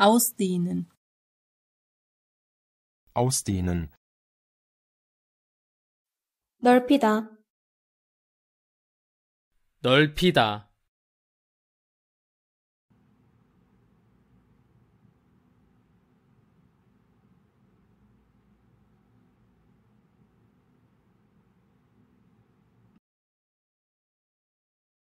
ausdehnen ausdehnen 넓히다 넓히다